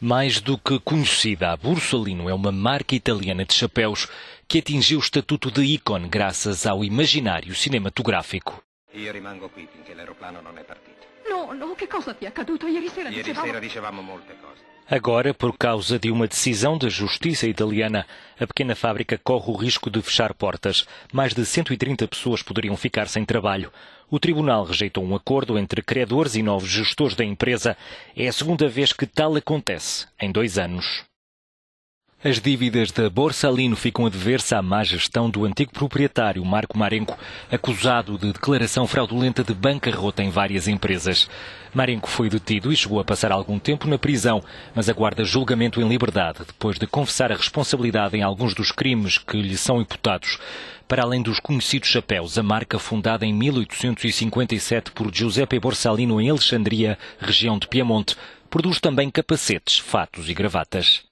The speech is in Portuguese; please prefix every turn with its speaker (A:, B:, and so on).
A: Mais do que conhecida, a Borsalino é uma marca italiana de chapéus que atingiu o estatuto de ícone graças ao imaginário cinematográfico.
B: Io rimango qui finché l'aeroplano non è partito.
C: No, no, che cosa ti è accaduto? Ieri sera Ieri dicevamo... sera
B: dicevamo molte cose.
A: Agora, por causa de uma decisão da justiça italiana, a pequena fábrica corre o risco de fechar portas. Mais de 130 pessoas poderiam ficar sem trabalho. O tribunal rejeitou um acordo entre credores e novos gestores da empresa. É a segunda vez que tal acontece em dois anos. As dívidas da Borsalino ficam a dever-se à má gestão do antigo proprietário, Marco Marenco, acusado de declaração fraudulenta de bancarrota em várias empresas. Marenco foi detido e chegou a passar algum tempo na prisão, mas aguarda julgamento em liberdade, depois de confessar a responsabilidade em alguns dos crimes que lhe são imputados. Para além dos conhecidos chapéus, a marca fundada em 1857 por Giuseppe Borsalino em Alexandria, região de Piemonte, produz também capacetes, fatos e gravatas.